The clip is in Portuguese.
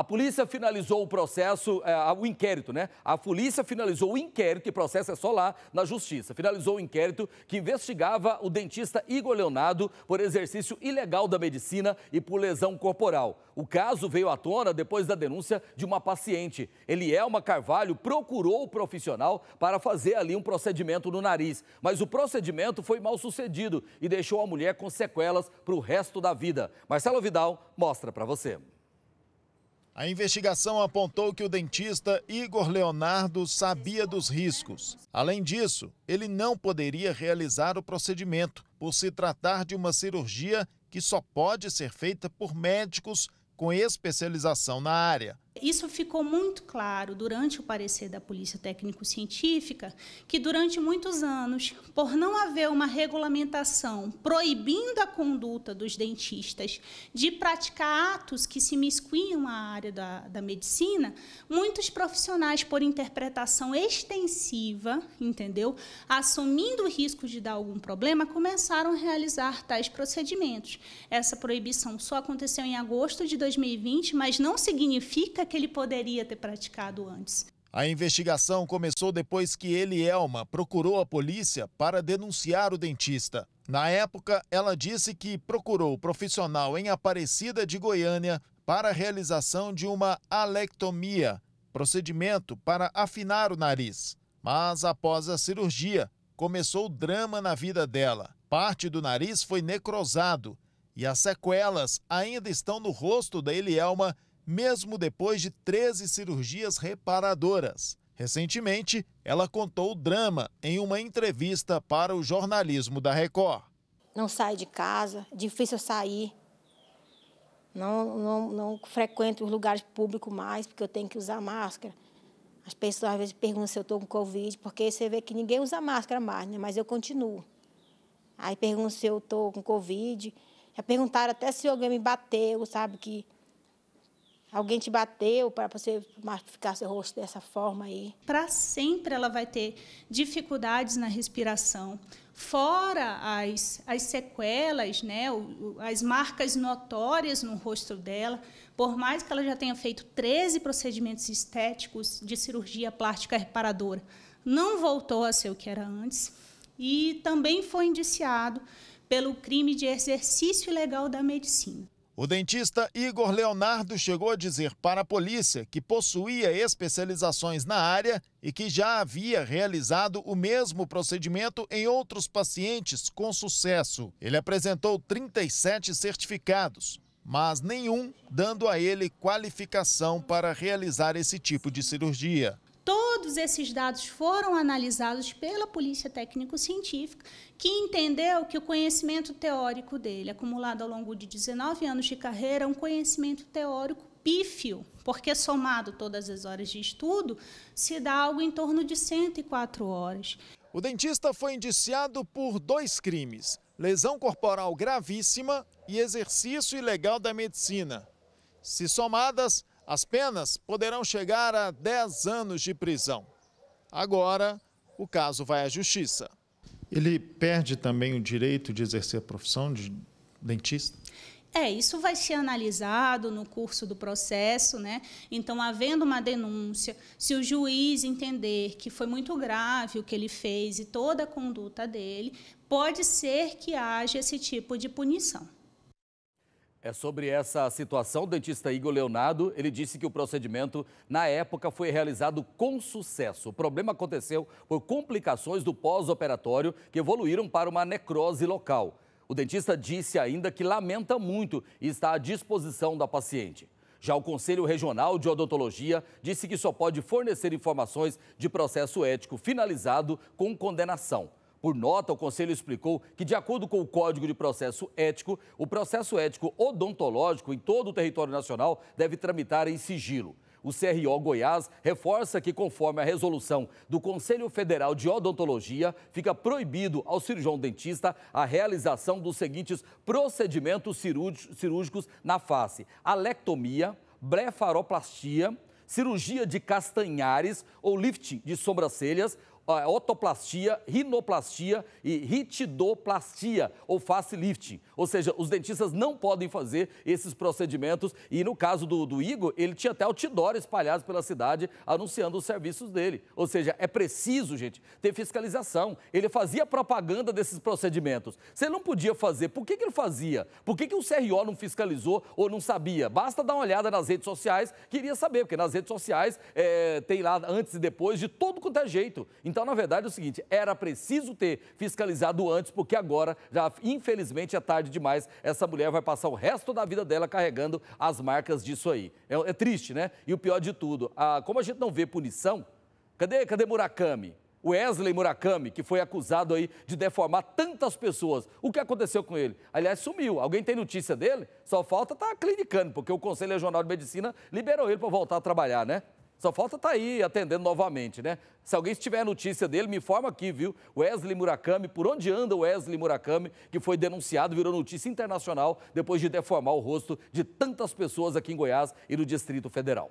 A polícia finalizou o processo, é, o inquérito, né? A polícia finalizou o inquérito, e processo é só lá na justiça. Finalizou o inquérito que investigava o dentista Igor Leonardo por exercício ilegal da medicina e por lesão corporal. O caso veio à tona depois da denúncia de uma paciente. Elielma Carvalho procurou o profissional para fazer ali um procedimento no nariz, mas o procedimento foi mal sucedido e deixou a mulher com sequelas para o resto da vida. Marcelo Vidal mostra para você. A investigação apontou que o dentista Igor Leonardo sabia dos riscos. Além disso, ele não poderia realizar o procedimento, por se tratar de uma cirurgia que só pode ser feita por médicos com especialização na área. Isso ficou muito claro durante o parecer da Polícia Técnico-Científica, que durante muitos anos, por não haver uma regulamentação proibindo a conduta dos dentistas de praticar atos que se miscuiam à área da, da medicina, muitos profissionais, por interpretação extensiva, entendeu, assumindo o risco de dar algum problema, começaram a realizar tais procedimentos. Essa proibição só aconteceu em agosto de 2020, mas não significa que ele poderia ter praticado antes. A investigação começou depois que ele, Elma, procurou a polícia para denunciar o dentista. Na época, ela disse que procurou o profissional em Aparecida de Goiânia para a realização de uma alectomia, procedimento para afinar o nariz. Mas após a cirurgia, começou o drama na vida dela. Parte do nariz foi necrosado e as sequelas ainda estão no rosto da Elielma mesmo depois de 13 cirurgias reparadoras. Recentemente, ela contou o drama em uma entrevista para o jornalismo da Record. Não saio de casa, difícil sair. Não, não, não frequento os lugares públicos mais, porque eu tenho que usar máscara. As pessoas às vezes perguntam se eu estou com Covid, porque você vê que ninguém usa máscara mais, né? mas eu continuo. Aí perguntam se eu estou com Covid. Já perguntaram até se alguém me bateu, sabe? Que Alguém te bateu para você ficar seu rosto dessa forma aí. Para sempre ela vai ter dificuldades na respiração, fora as, as sequelas, né, as marcas notórias no rosto dela, por mais que ela já tenha feito 13 procedimentos estéticos de cirurgia plástica reparadora, não voltou a ser o que era antes e também foi indiciado pelo crime de exercício ilegal da medicina. O dentista Igor Leonardo chegou a dizer para a polícia que possuía especializações na área e que já havia realizado o mesmo procedimento em outros pacientes com sucesso. Ele apresentou 37 certificados, mas nenhum dando a ele qualificação para realizar esse tipo de cirurgia todos esses dados foram analisados pela Polícia Técnico-Científica, que entendeu que o conhecimento teórico dele, acumulado ao longo de 19 anos de carreira, é um conhecimento teórico pífio, porque somado todas as horas de estudo, se dá algo em torno de 104 horas. O dentista foi indiciado por dois crimes: lesão corporal gravíssima e exercício ilegal da medicina. Se somadas, as penas poderão chegar a 10 anos de prisão. Agora, o caso vai à justiça. Ele perde também o direito de exercer a profissão de dentista? É, isso vai ser analisado no curso do processo, né? Então, havendo uma denúncia, se o juiz entender que foi muito grave o que ele fez e toda a conduta dele, pode ser que haja esse tipo de punição. É sobre essa situação, o dentista Igor Leonardo, ele disse que o procedimento, na época, foi realizado com sucesso. O problema aconteceu por complicações do pós-operatório que evoluíram para uma necrose local. O dentista disse ainda que lamenta muito e está à disposição da paciente. Já o Conselho Regional de Odontologia disse que só pode fornecer informações de processo ético finalizado com condenação. Por nota, o Conselho explicou que, de acordo com o Código de Processo Ético, o processo ético odontológico em todo o território nacional deve tramitar em sigilo. O CRO Goiás reforça que, conforme a resolução do Conselho Federal de Odontologia, fica proibido ao cirurgião dentista a realização dos seguintes procedimentos cirúrgicos na face: alectomia, blefaroplastia, cirurgia de castanhares ou lifting de sobrancelhas, é otoplastia, rinoplastia e ritidoplastia, ou facelift. Ou seja, os dentistas não podem fazer esses procedimentos. E no caso do, do Igor, ele tinha até outdoor espalhados pela cidade anunciando os serviços dele. Ou seja, é preciso, gente, ter fiscalização. Ele fazia propaganda desses procedimentos. Se ele não podia fazer, por que, que ele fazia? Por que, que o CRO não fiscalizou ou não sabia? Basta dar uma olhada nas redes sociais, queria saber, porque nas redes sociais é, tem lá antes e depois de todo quanto é jeito. Então, na verdade, é o seguinte: era preciso ter fiscalizado antes, porque agora, já infelizmente, é tarde demais. Essa mulher vai passar o resto da vida dela carregando as marcas disso aí. É, é triste, né? E o pior de tudo, a, como a gente não vê punição, cadê, cadê Murakami? Wesley Murakami, que foi acusado aí de deformar tantas pessoas. O que aconteceu com ele? Aliás, sumiu. Alguém tem notícia dele? Só falta estar tá clinicando, porque o Conselho Regional de Medicina liberou ele para voltar a trabalhar, né? Só falta estar tá aí atendendo novamente, né? Se alguém tiver notícia dele, me informa aqui, viu? Wesley Murakami, por onde anda o Wesley Murakami, que foi denunciado, virou notícia internacional depois de deformar o rosto de tantas pessoas aqui em Goiás e no Distrito Federal.